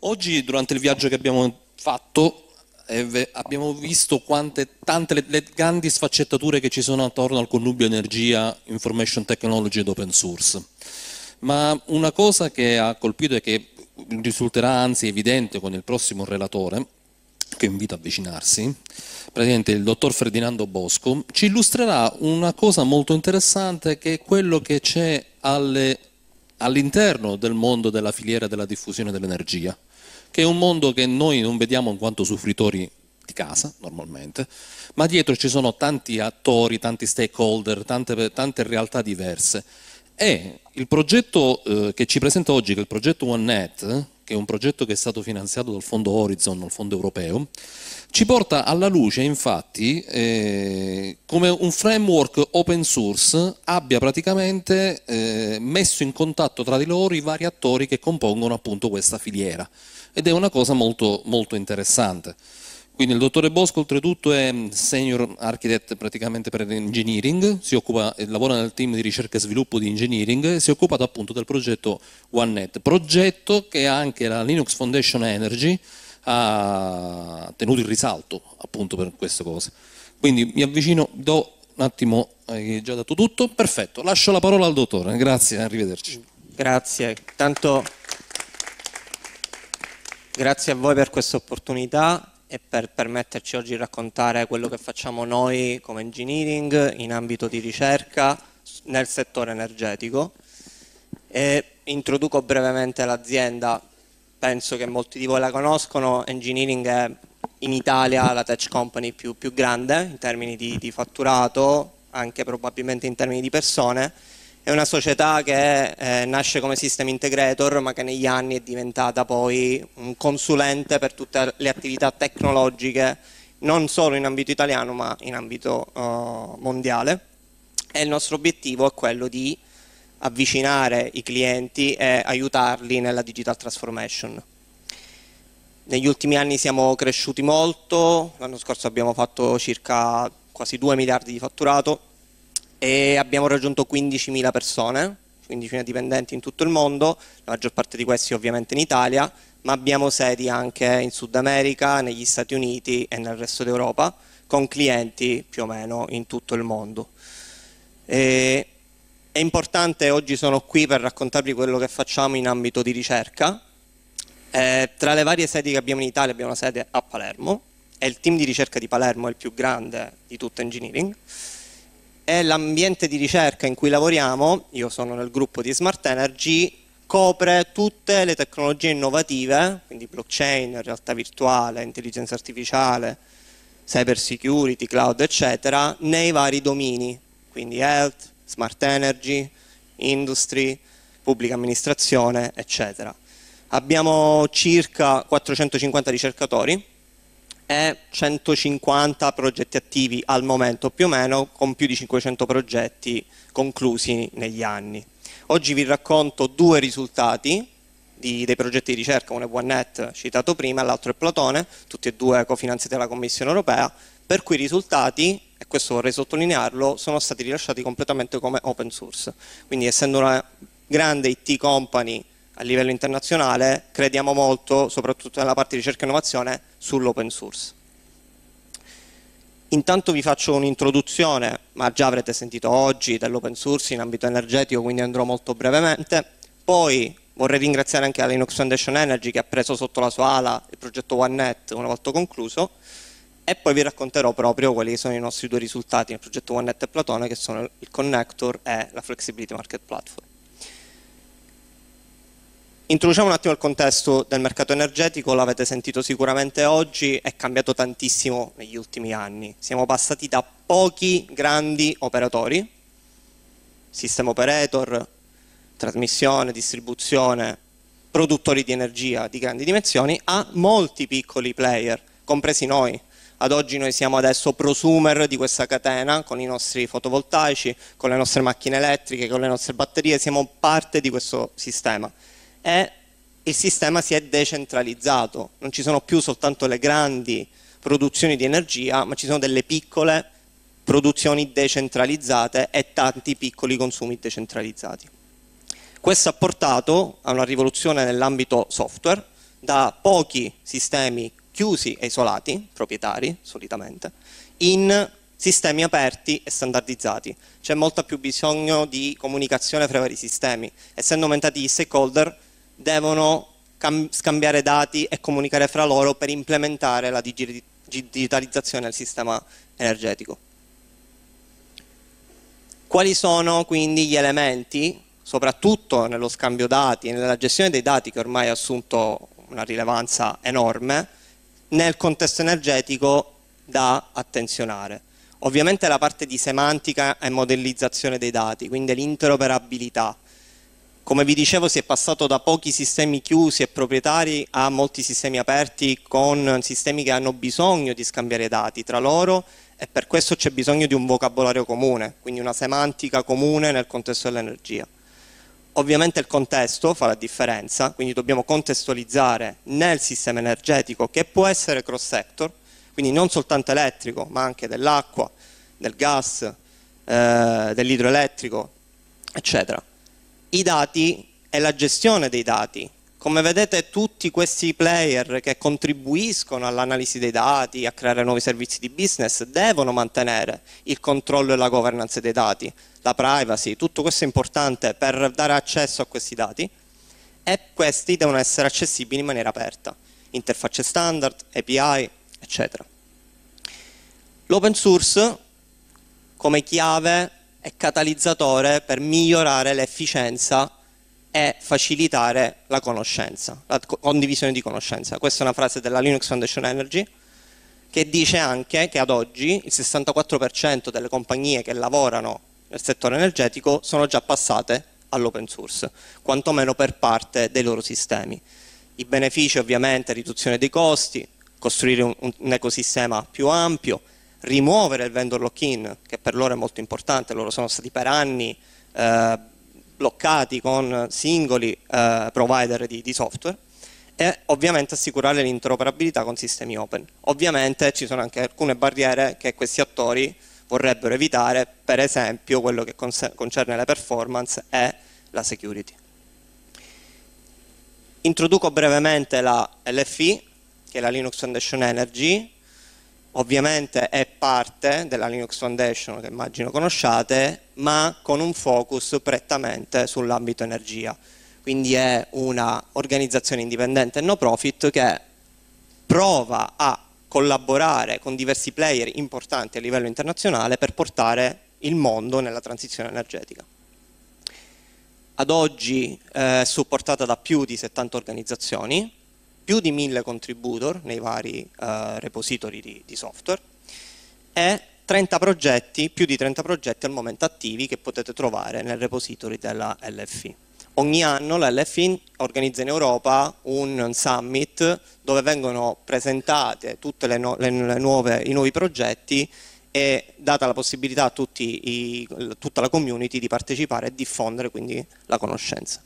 Oggi durante il viaggio che abbiamo fatto eh, abbiamo visto quante, tante le, le grandi sfaccettature che ci sono attorno al connubio energia, information technology ed open source. Ma una cosa che ha colpito e che risulterà anzi evidente con il prossimo relatore, che invito a avvicinarsi, praticamente il dottor Ferdinando Bosco, ci illustrerà una cosa molto interessante che è quello che c'è all'interno del mondo della filiera della diffusione dell'energia che è un mondo che noi non vediamo in quanto soffritori di casa, normalmente, ma dietro ci sono tanti attori, tanti stakeholder, tante, tante realtà diverse. E il progetto eh, che ci presenta oggi, che è il progetto OneNet, che è un progetto che è stato finanziato dal fondo Horizon, il fondo europeo, ci porta alla luce infatti eh, come un framework open source abbia praticamente eh, messo in contatto tra di loro i vari attori che compongono appunto questa filiera ed è una cosa molto, molto interessante. Quindi il dottore Bosco oltretutto è senior architect praticamente per engineering, occupa, eh, lavora nel team di ricerca e sviluppo di engineering e si è occupato appunto del progetto OneNet, progetto che anche la Linux Foundation Energy ha tenuto in risalto appunto per queste cose. Quindi mi avvicino, do un attimo, eh, hai già dato tutto, perfetto, lascio la parola al dottore, grazie, arrivederci. Grazie, tanto grazie a voi per questa opportunità e per permetterci oggi di raccontare quello che facciamo noi come engineering in ambito di ricerca nel settore energetico. E introduco brevemente l'azienda, penso che molti di voi la conoscono, engineering è in Italia la tech company più, più grande in termini di, di fatturato, anche probabilmente in termini di persone, è una società che eh, nasce come system integrator ma che negli anni è diventata poi un consulente per tutte le attività tecnologiche non solo in ambito italiano ma in ambito uh, mondiale e il nostro obiettivo è quello di avvicinare i clienti e aiutarli nella digital transformation. Negli ultimi anni siamo cresciuti molto, l'anno scorso abbiamo fatto circa quasi 2 miliardi di fatturato, e abbiamo raggiunto 15.000 persone, 15.000 dipendenti in tutto il mondo, la maggior parte di questi ovviamente in Italia, ma abbiamo sedi anche in Sud America, negli Stati Uniti e nel resto d'Europa, con clienti più o meno in tutto il mondo. E è importante, oggi sono qui per raccontarvi quello che facciamo in ambito di ricerca. Eh, tra le varie sedi che abbiamo in Italia abbiamo una sede a Palermo, e il team di ricerca di Palermo è il più grande di tutto engineering e l'ambiente di ricerca in cui lavoriamo, io sono nel gruppo di Smart Energy, copre tutte le tecnologie innovative, quindi blockchain, realtà virtuale, intelligenza artificiale, cyber security, cloud, eccetera, nei vari domini, quindi health, smart energy, industry, pubblica amministrazione, eccetera. Abbiamo circa 450 ricercatori e 150 progetti attivi al momento più o meno, con più di 500 progetti conclusi negli anni. Oggi vi racconto due risultati di, dei progetti di ricerca, uno è OneNet citato prima, l'altro è Platone, tutti e due cofinanziati dalla Commissione Europea, per cui i risultati, e questo vorrei sottolinearlo, sono stati rilasciati completamente come open source. Quindi essendo una grande IT company a livello internazionale crediamo molto, soprattutto nella parte di ricerca e innovazione, sull'open source. Intanto vi faccio un'introduzione, ma già avrete sentito oggi, dell'open source in ambito energetico, quindi andrò molto brevemente. Poi vorrei ringraziare anche la Linux Foundation Energy che ha preso sotto la sua ala il progetto OneNet una volta concluso e poi vi racconterò proprio quali sono i nostri due risultati nel progetto OneNet e Platone che sono il connector e la Flexibility Market Platform. Introduciamo un attimo il contesto del mercato energetico, l'avete sentito sicuramente oggi, è cambiato tantissimo negli ultimi anni. Siamo passati da pochi grandi operatori, sistema operator, trasmissione, distribuzione, produttori di energia di grandi dimensioni, a molti piccoli player, compresi noi. Ad oggi noi siamo adesso prosumer di questa catena con i nostri fotovoltaici, con le nostre macchine elettriche, con le nostre batterie, siamo parte di questo sistema e il sistema si è decentralizzato, non ci sono più soltanto le grandi produzioni di energia, ma ci sono delle piccole produzioni decentralizzate e tanti piccoli consumi decentralizzati. Questo ha portato a una rivoluzione nell'ambito software, da pochi sistemi chiusi e isolati, proprietari solitamente, in sistemi aperti e standardizzati. C'è molto più bisogno di comunicazione fra i vari sistemi. Essendo aumentati gli stakeholder, devono scambiare dati e comunicare fra loro per implementare la digitalizzazione del sistema energetico. Quali sono quindi gli elementi, soprattutto nello scambio dati e nella gestione dei dati che ormai ha assunto una rilevanza enorme, nel contesto energetico da attenzionare? Ovviamente la parte di semantica e modellizzazione dei dati, quindi l'interoperabilità, come vi dicevo si è passato da pochi sistemi chiusi e proprietari a molti sistemi aperti con sistemi che hanno bisogno di scambiare dati tra loro e per questo c'è bisogno di un vocabolario comune, quindi una semantica comune nel contesto dell'energia. Ovviamente il contesto fa la differenza, quindi dobbiamo contestualizzare nel sistema energetico che può essere cross sector, quindi non soltanto elettrico ma anche dell'acqua, del gas, eh, dell'idroelettrico, eccetera i dati e la gestione dei dati. Come vedete tutti questi player che contribuiscono all'analisi dei dati, a creare nuovi servizi di business, devono mantenere il controllo e la governance dei dati, la privacy, tutto questo è importante per dare accesso a questi dati e questi devono essere accessibili in maniera aperta, interfacce standard, API, eccetera. L'open source come chiave è catalizzatore per migliorare l'efficienza e facilitare la conoscenza, la condivisione di conoscenza. Questa è una frase della Linux Foundation Energy che dice anche che ad oggi il 64% delle compagnie che lavorano nel settore energetico sono già passate all'open source, quantomeno per parte dei loro sistemi. I benefici ovviamente, riduzione dei costi, costruire un, un ecosistema più ampio, rimuovere il vendor lock-in, che per loro è molto importante, loro sono stati per anni eh, bloccati con singoli eh, provider di, di, software, e ovviamente assicurare l'interoperabilità con sistemi open. Ovviamente ci sono anche alcune barriere che questi attori vorrebbero evitare, per esempio quello che concerne le performance e la security. Introduco brevemente la LFI, che è la Linux Foundation Energy, ovviamente è parte della Linux Foundation che immagino conosciate, ma con un focus prettamente sull'ambito energia. Quindi è un'organizzazione indipendente e no profit che prova a collaborare con diversi player importanti a livello internazionale per portare il mondo nella transizione energetica. Ad oggi è eh, supportata da più di 70 organizzazioni, più di 1000 contributor nei vari eh, repository di, di, software e 30 progetti, più di 30 progetti al momento attivi che potete trovare nel repository della LFI. Ogni anno la LFI organizza in Europa un summit dove vengono presentate tutti no, i nuovi progetti e data la possibilità a i, tutta la community di partecipare e diffondere quindi la conoscenza.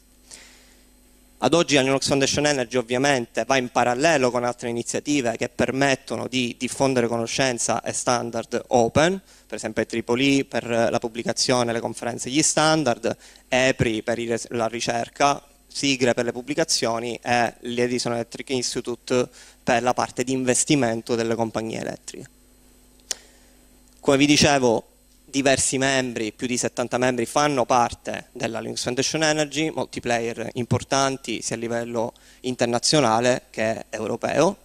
Ad oggi la Linux Foundation Energy ovviamente va in parallelo con altre iniziative che permettono di diffondere conoscenza e standard open, per esempio Tripoli per la pubblicazione, le conferenze, gli standard, EPRI per la ricerca, Sigre per le pubblicazioni e l'Edison Electric Institute per la parte di investimento delle compagnie elettriche. Come vi dicevo, diversi membri, più di 70 membri, fanno parte della Linux Foundation Energy, molti player importanti sia a livello internazionale che europeo.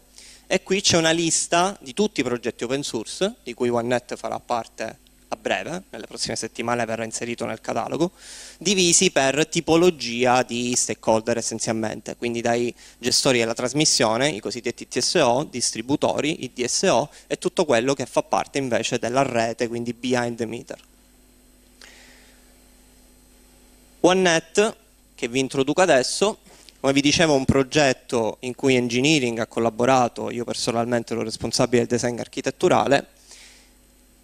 E qui c'è una lista di tutti i progetti open source, di cui OneNet farà parte a breve, nelle prossime settimane verrà inserito nel catalogo, divisi per tipologia di stakeholder essenzialmente, quindi dai gestori della trasmissione, i cosiddetti TSO, distributori, i DSO e tutto quello che fa parte invece della rete, quindi behind the meter. OneNet, che vi introduco adesso, come vi dicevo è un progetto in cui Engineering ha collaborato, io personalmente ero responsabile del design architetturale,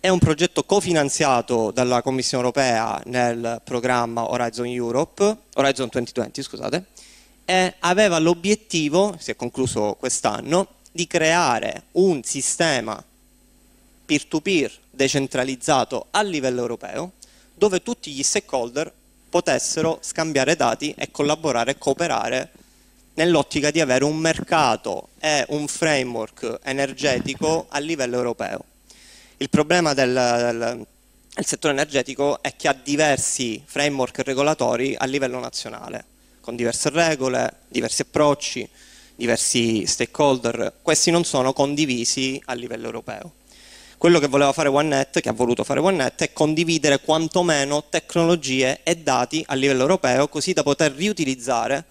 è un progetto cofinanziato dalla Commissione europea nel programma Horizon Europe, Horizon 2020, scusate, e aveva l'obiettivo, si è concluso quest'anno, di creare un sistema peer-to-peer -peer decentralizzato a livello europeo dove tutti gli stakeholder potessero scambiare dati e collaborare e cooperare nell'ottica di avere un mercato e un framework energetico a livello europeo. Il problema del, del, del settore energetico è che ha diversi framework regolatori a livello nazionale, con diverse regole, diversi approcci, diversi stakeholder, questi non sono condivisi a livello europeo. Quello che voleva fare OneNet, che ha voluto fare OneNet, è condividere quantomeno tecnologie e dati a livello europeo così da poter riutilizzare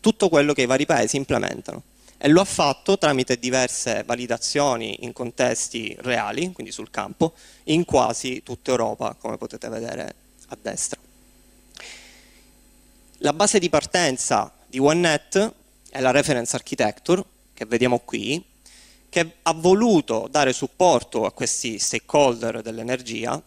tutto quello che i vari paesi implementano e lo ha fatto tramite diverse validazioni in contesti reali, quindi sul campo, in quasi tutta Europa, come potete vedere a destra. La base di partenza di OneNet è la reference architecture, che vediamo qui, che ha voluto dare supporto a questi stakeholder dell'energia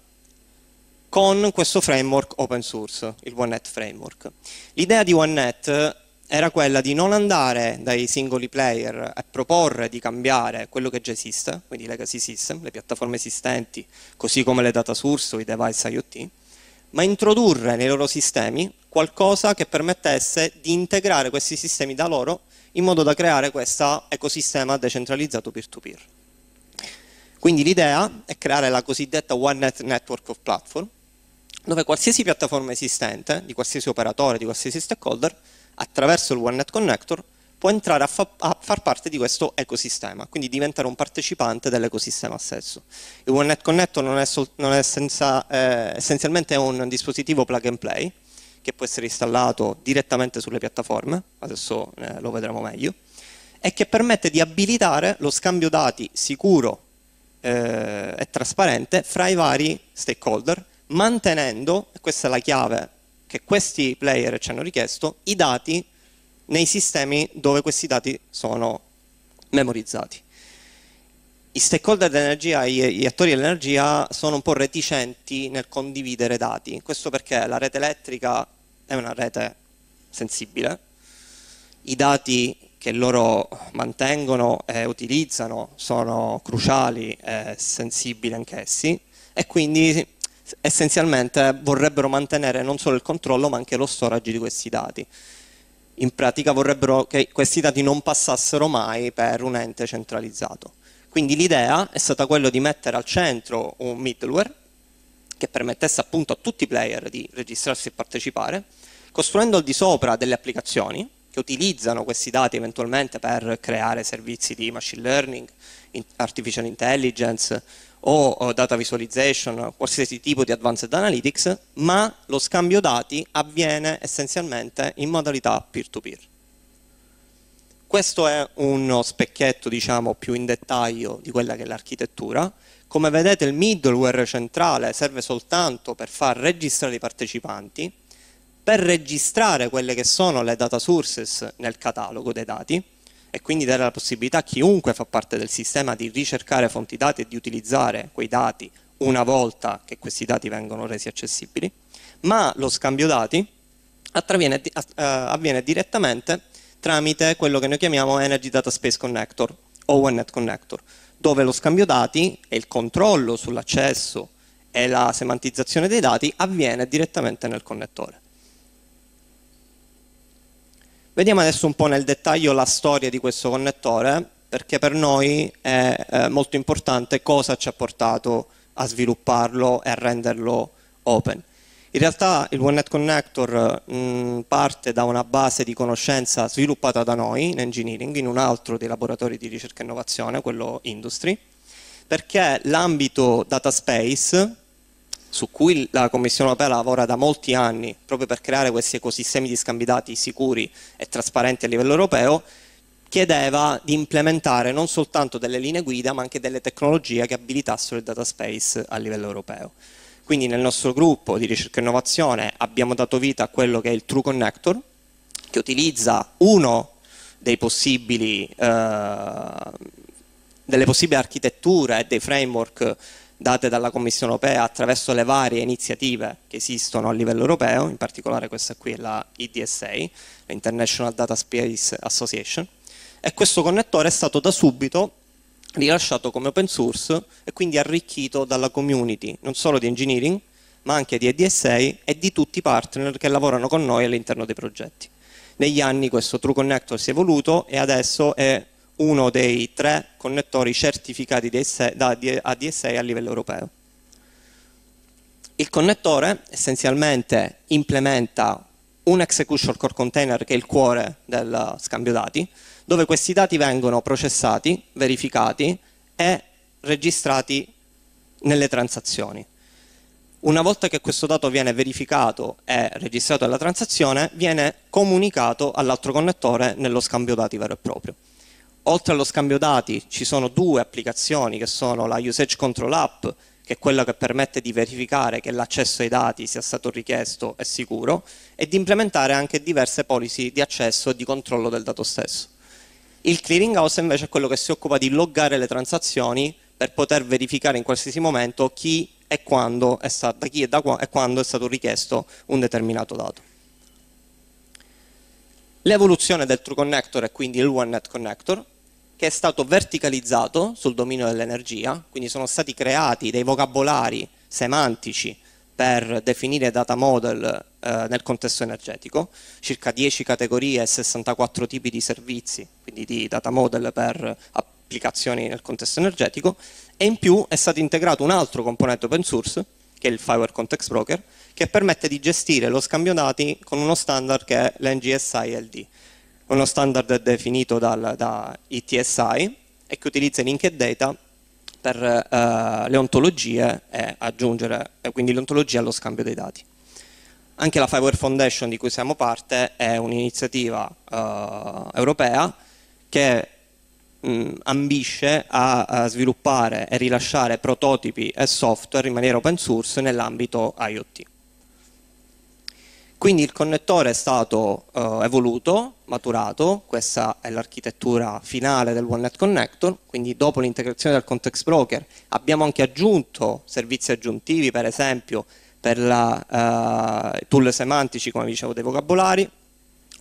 con questo framework open source, il OneNet framework. L'idea di OneNet era quella di non andare dai singoli player e proporre di cambiare quello che già esiste, quindi i legacy system, le piattaforme esistenti, così come le data source o i device IoT, ma introdurre nei loro sistemi qualcosa che permettesse di integrare questi sistemi da loro in modo da creare questo ecosistema decentralizzato peer-to-peer. -peer. Quindi l'idea è creare la cosiddetta OneNet Network of Platform, dove qualsiasi piattaforma esistente, di qualsiasi operatore, di qualsiasi stakeholder, attraverso il OneNet Connector può entrare a, fa a, far parte di questo ecosistema, quindi diventare un partecipante dell'ecosistema stesso. Il OneNet Connector non è, non è senza, eh, essenzialmente un dispositivo plug and play, che può essere installato direttamente sulle piattaforme, adesso eh, lo vedremo meglio, e che permette di abilitare lo scambio dati sicuro eh, e trasparente fra i vari stakeholder, mantenendo, questa è la chiave che questi player ci hanno richiesto i dati nei sistemi dove questi dati sono memorizzati. I stakeholder dell'energia, gli attori dell'energia sono un po' reticenti nel condividere dati, questo perché la rete elettrica è una rete sensibile, i dati che loro mantengono e utilizzano sono cruciali e sensibili anch'essi e quindi essenzialmente vorrebbero mantenere non solo il controllo ma anche lo storage di questi dati. In pratica vorrebbero che questi dati non passassero mai per un ente centralizzato. Quindi l'idea è stata quella di mettere al centro un middleware che permettesse appunto a tutti i player di registrarsi e partecipare, costruendo al di sopra delle applicazioni che utilizzano questi dati eventualmente per creare servizi di machine learning, artificial intelligence, o data visualization, qualsiasi tipo di advanced analytics, ma lo scambio dati avviene essenzialmente in modalità peer-to-peer. -peer. Questo è uno specchietto diciamo, più in dettaglio di quella che è l'architettura. Come vedete il middleware centrale serve soltanto per far registrare i partecipanti, per registrare quelle che sono le data sources nel catalogo dei dati, e quindi dare la possibilità a chiunque fa parte del sistema di ricercare fonti dati e di utilizzare quei dati una volta che questi dati vengono resi accessibili, ma lo scambio dati eh, avviene direttamente tramite quello che noi chiamiamo Energy Data Space Connector o OneNet Connector, dove lo scambio dati e il controllo sull'accesso e la semantizzazione dei dati avviene direttamente nel connettore. Vediamo adesso un po' nel dettaglio la storia di questo connettore, perché per noi è eh, molto importante cosa ci ha portato a svilupparlo e a renderlo open. In realtà il OneNet Connector mh, mm, parte da una base di conoscenza sviluppata da noi in engineering, in un altro dei laboratori di ricerca e innovazione, quello Industry, perché l'ambito data space su cui la Commissione europea lavora da molti anni proprio per creare questi ecosistemi di scambi dati sicuri e trasparenti a livello europeo, chiedeva di implementare non soltanto delle linee guida ma anche delle tecnologie che abilitassero il data space a livello europeo. Quindi nel nostro gruppo di ricerca e innovazione abbiamo dato vita a quello che è il True Connector, che utilizza uno dei possibili, eh, delle possibili architetture e dei framework date dalla Commissione europea attraverso le varie iniziative che esistono a livello europeo, in particolare questa qui è la IDSA, l'International Data Space Association, e questo connettore è stato da subito rilasciato come open source e quindi arricchito dalla community, non solo di engineering, ma anche di EDSA e di tutti i partner che lavorano con noi all'interno dei progetti. Negli anni questo True Connector si è evoluto e adesso è uno dei tre connettori certificati da DSA a livello europeo. Il connettore essenzialmente implementa un execution core container che è il cuore del scambio dati, dove questi dati vengono processati, verificati e registrati nelle transazioni. Una volta che questo dato viene verificato e registrato nella transazione, viene comunicato all'altro connettore nello scambio dati vero e proprio oltre allo scambio dati ci sono due applicazioni che sono la Usage Control App, che è quella che permette di verificare che l'accesso ai dati sia stato richiesto e sicuro, e di implementare anche diverse policy di accesso e di controllo del dato stesso. Il clearinghouse invece è quello che si occupa di loggare le transazioni per poter verificare in qualsiasi momento chi e quando è stato, da chi e, da qua, e quando è stato richiesto un determinato dato. L'evoluzione del True Connector è quindi il OneNet Connector che è stato verticalizzato sul dominio dell'energia, quindi sono stati creati dei vocabolari semantici per definire data model eh, nel contesto energetico, circa 10 categorie e 64 tipi di servizi, quindi di data model per applicazioni nel contesto energetico, e in più è stato integrato un altro componente open source, che è il Fireware Context Broker, che permette di gestire lo scambio dati con uno standard che è l'NGSI LD uno standard definito dal, da ITSI e che utilizza linked data per eh, le ontologie e aggiungere quindi l'ontologia allo scambio dei dati. Anche la Fiverr Foundation di cui siamo parte è un'iniziativa eh, europea che mh, mm, ambisce a, a sviluppare e rilasciare prototipi e software in maniera open source nell'ambito IoT. Quindi il connettore è stato eh, evoluto, maturato, questa è l'architettura finale del OneNet Connector, quindi dopo l'integrazione del context broker abbiamo anche aggiunto servizi aggiuntivi, per esempio per eh, i eh, tool semantici, come dicevo, dei vocabolari,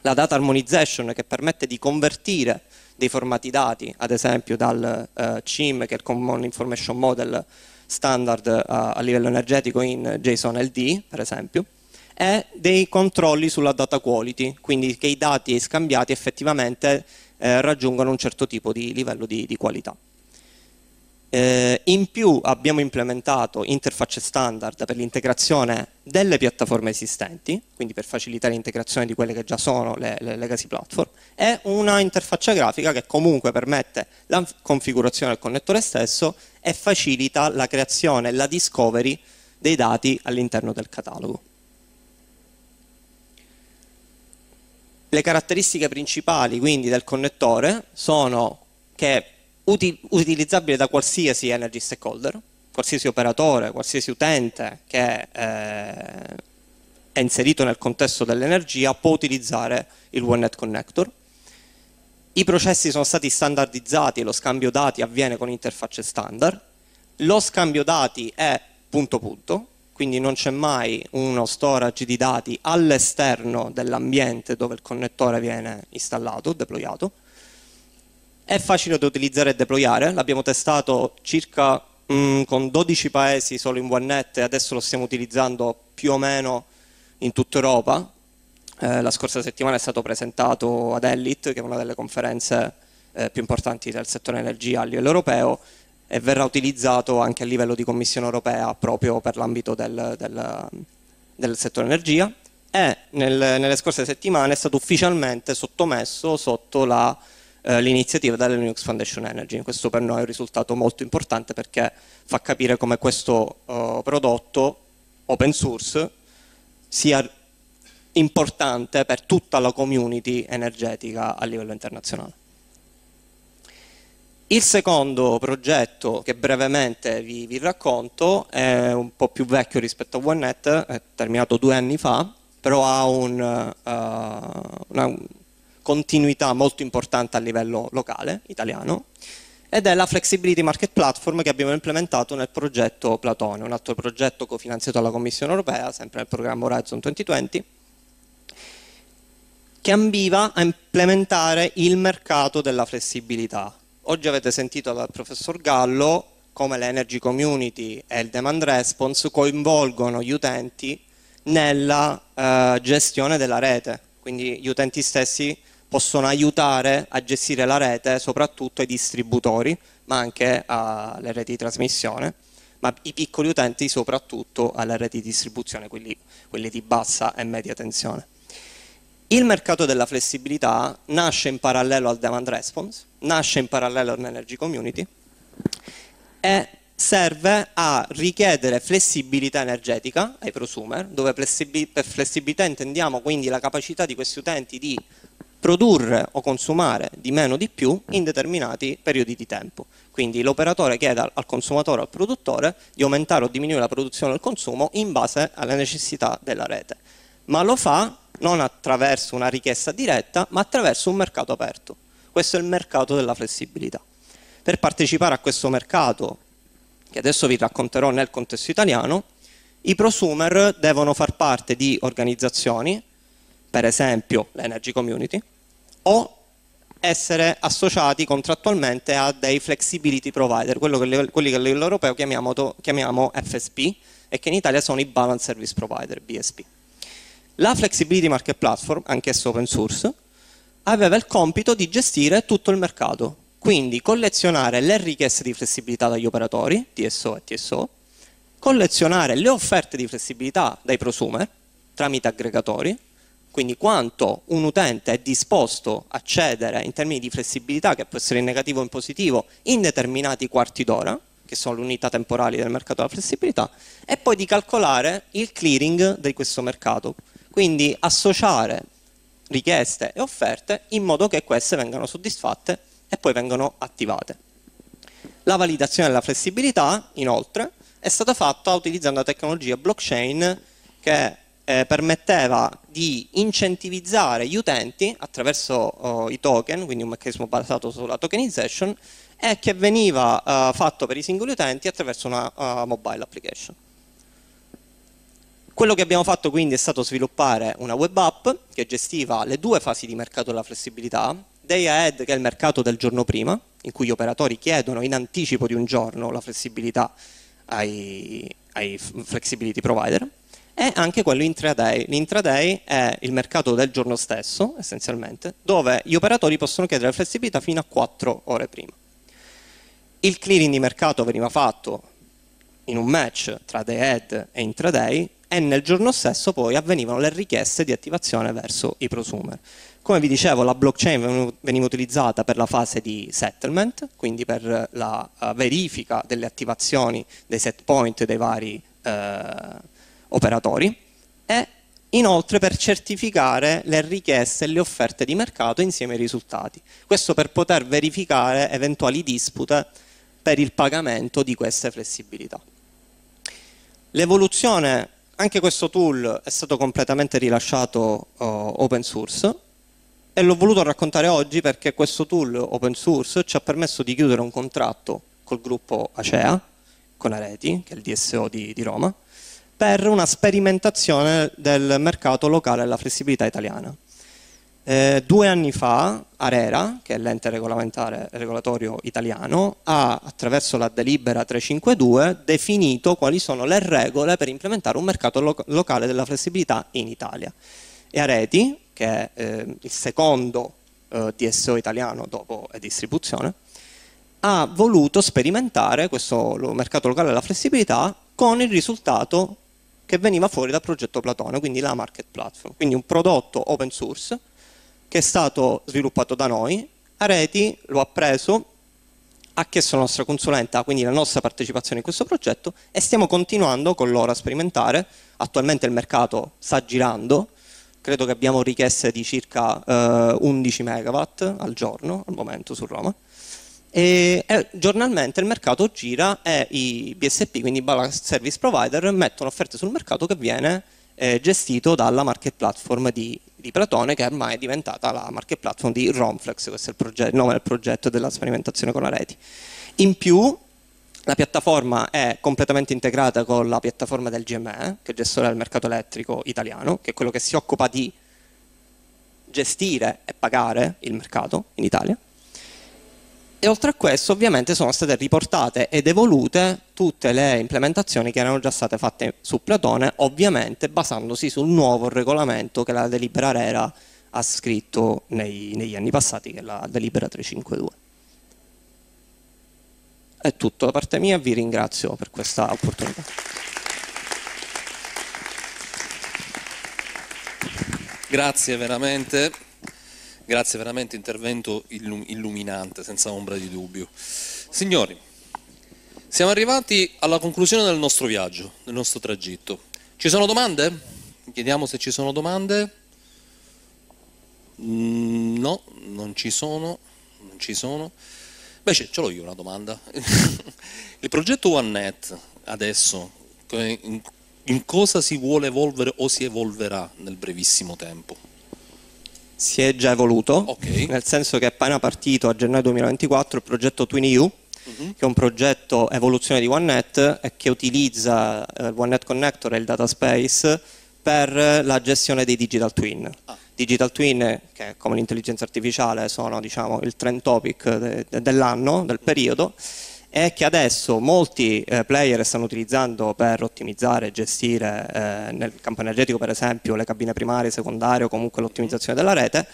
la data harmonization che permette di convertire dei formati dati, ad esempio dal eh, CIM, che è il Common Information Model standard a livello energetico, in JSON LD, per esempio, e dei controlli sulla data quality, quindi che i dati scambiati effettivamente eh, raggiungano un certo tipo di livello di, di qualità. Eh, in più abbiamo implementato interfacce standard per l'integrazione delle piattaforme esistenti, quindi per facilitare l'integrazione di quelle che già sono le, le legacy platform, e una interfaccia grafica che comunque permette la configurazione del connettore stesso e facilita la creazione e la discovery dei dati all'interno del catalogo. le caratteristiche principali quindi del connettore sono che è uti utilizzabile da qualsiasi energy stakeholder, qualsiasi operatore, qualsiasi utente che eh, è inserito nel contesto dell'energia può utilizzare il OneNet Connector. I processi sono stati standardizzati e lo scambio dati avviene con interfacce standard. Lo scambio dati è punto punto, quindi non c'è mai uno storage di dati all'esterno dell'ambiente dove il connettore viene installato, deployato. È facile da utilizzare e deployare, l'abbiamo testato circa mh, mm, con 12 paesi solo in OneNet e adesso lo stiamo utilizzando più o meno in tutta Europa. Eh, la scorsa settimana è stato presentato ad Elite, che è una delle conferenze eh, più importanti del settore energia a livello europeo, e verrà utilizzato anche a livello di Commissione europea proprio per l'ambito del, del, del, settore energia e nel, nelle scorse settimane è stato ufficialmente sottomesso sotto eh, l'iniziativa della Linux Foundation Energy. Questo per noi è un risultato molto importante perché fa capire come questo eh, prodotto open source sia importante per tutta la community energetica a livello internazionale. Il secondo progetto che brevemente vi, vi, racconto è un po' più vecchio rispetto a OneNet, è terminato due anni fa, però ha un, uh, una continuità molto importante a livello locale, italiano, ed è la Flexibility Market Platform che abbiamo implementato nel progetto Platone, un altro progetto cofinanziato dalla Commissione Europea, sempre nel programma Horizon 2020, che ambiva a implementare il mercato della flessibilità, Oggi avete sentito dal professor Gallo come l'Energy community e il demand response coinvolgono gli utenti nella eh, gestione della rete, quindi gli utenti stessi possono aiutare a gestire la rete soprattutto ai distributori ma anche alle reti di trasmissione ma i piccoli utenti soprattutto alle reti di distribuzione quelli, quelli di bassa e media tensione il mercato della flessibilità nasce in parallelo al demand response nasce in parallelo all'Energy Community e serve a richiedere flessibilità energetica ai prosumer, dove per flessibilità intendiamo quindi la capacità di questi utenti di produrre o consumare di meno di più in determinati periodi di tempo. Quindi l'operatore chiede al consumatore o al produttore di aumentare o diminuire la produzione o il consumo in base alle necessità della rete, ma lo fa non attraverso una richiesta diretta, ma attraverso un mercato aperto. Questo è il mercato della flessibilità. Per partecipare a questo mercato, che adesso vi racconterò nel contesto italiano, i prosumer devono far parte di organizzazioni, per esempio l'Energy Community, o essere associati contrattualmente a dei flexibility provider, che, quelli che a all'europeo chiamiamo, chiamiamo FSP e che in Italia sono i Balance Service Provider, BSP. La Flexibility Market Platform, anch'essa open source, aveva il compito di gestire tutto il mercato, quindi collezionare le richieste di flessibilità dagli operatori, TSO e TSO, collezionare le offerte di flessibilità dai prosumer tramite aggregatori, quindi quanto un utente è disposto a cedere in termini di flessibilità, che può essere in negativo o in positivo, in determinati quarti d'ora, che sono l'unità temporale del mercato della flessibilità, e poi di calcolare il clearing di questo mercato. Quindi associare richieste e offerte in modo che queste vengano soddisfatte e poi vengano attivate. La validazione della flessibilità, inoltre, è stata fatta utilizzando la tecnologia blockchain che eh, permetteva di incentivizzare gli utenti attraverso oh, i token, quindi un meccanismo basato sulla tokenization, e che veniva eh, fatto per i singoli utenti attraverso una uh, mobile application. Quello che abbiamo fatto quindi è stato sviluppare una web app che gestiva le due fasi di mercato della flessibilità, day ahead che è il mercato del giorno prima, in cui gli operatori chiedono in anticipo di un giorno la flessibilità ai, ai flexibility provider, e anche quello intraday. L'intraday è il mercato del giorno stesso, essenzialmente, dove gli operatori possono chiedere la flessibilità fino a 4 ore prima. Il clearing di mercato veniva fatto in un match tra day ahead e intraday e nel giorno stesso poi avvenivano le richieste di attivazione verso i prosumer. Come vi dicevo, la blockchain veniva utilizzata per la fase di settlement, quindi per la eh, verifica delle attivazioni dei set point dei vari eh, operatori e inoltre per certificare le richieste e le offerte di mercato insieme ai risultati. Questo per poter verificare eventuali dispute per il pagamento di queste flessibilità. L'evoluzione anche questo tool è stato completamente rilasciato uh, open source e l'ho voluto raccontare oggi perché questo tool open source ci ha permesso di chiudere un contratto col gruppo Acea, con Areti, che è il DSO di, di Roma, per una sperimentazione del mercato locale e della flessibilità italiana. Eh, due anni fa Arera, che è l'ente regolatorio italiano, ha attraverso la delibera 352 definito quali sono le regole per implementare un mercato lo- locale della flessibilità in Italia. E Areti, che è eh, il secondo eh, TSO italiano dopo eh, distribuzione, ha voluto sperimentare questo lo- mercato locale della flessibilità con il risultato che veniva fuori dal progetto Platone, quindi la market platform, quindi un prodotto open source che è stato sviluppato da noi, Areti lo ha preso, ha chiesto la nostra consulenza, quindi la nostra partecipazione in questo progetto e stiamo continuando con loro a sperimentare, attualmente il mercato sta girando, credo che abbiamo richieste di circa eh, 11 megawatt al giorno, al momento su Roma, e, e, giornalmente il mercato gira e i BSP, quindi Balance Service Provider, mettono offerte sul mercato che viene eh, gestito dalla market platform di di Platone che ormai è diventata la market platform di Romflex, questo è il, progetto, il nome del progetto della sperimentazione con la rete. In più la piattaforma è completamente integrata con la piattaforma del GME, che è gestore del mercato elettrico italiano, che è quello che si occupa di gestire e pagare il mercato in Italia e oltre a questo ovviamente sono state riportate ed evolute tutte le implementazioni che erano già state fatte su Platone, ovviamente basandosi sul nuovo regolamento che la delibera Rera ha scritto nei, negli anni passati, che è la delibera 352. È tutto da parte mia, vi ringrazio per questa opportunità. Grazie veramente. Grazie, veramente intervento illuminante, senza ombra di dubbio. Signori, siamo arrivati alla conclusione del nostro viaggio, del nostro tragitto. Ci sono domande? Chiediamo se ci sono domande. Mm, no, non ci sono, non ci sono. Invece ce l'ho io una domanda. Il progetto OneNet adesso, in cosa si vuole evolvere o si evolverà nel brevissimo tempo? si è già evoluto, okay. nel senso che è appena partito a gennaio 2024 il progetto TwinEU, mhm. che è un progetto evoluzione di OneNet e che utilizza eh, il OneNet Connector e il Data Space per la gestione dei digital twin. Ah. Digital twin, che come l'intelligenza artificiale sono diciamo, il trend topic de- dell'anno, del mm. periodo, è che adesso molti eh, player stanno utilizzando per ottimizzare e gestire eh, nel campo energetico per esempio le cabine primarie, secondarie o comunque l'ottimizzazione della rete,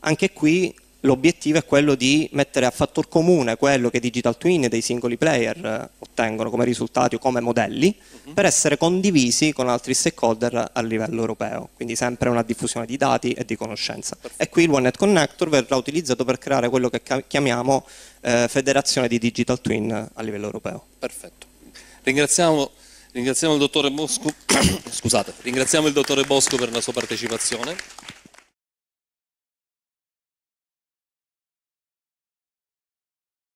anche qui l'obiettivo è quello di mettere a fattor comune quello che digital twin dei singoli player eh, ottengono come risultati o come modelli uh mhm. -huh. per essere condivisi con altri stakeholder a livello europeo, quindi sempre una diffusione di dati e di conoscenza. Perfetto. E qui il OneNet Connector verrà utilizzato per creare quello che chiamiamo eh, federazione di digital twin a livello europeo. Perfetto. Ringraziamo, ringraziamo, il, dottore Bosco, scusate, ringraziamo il dottore Bosco per la sua partecipazione.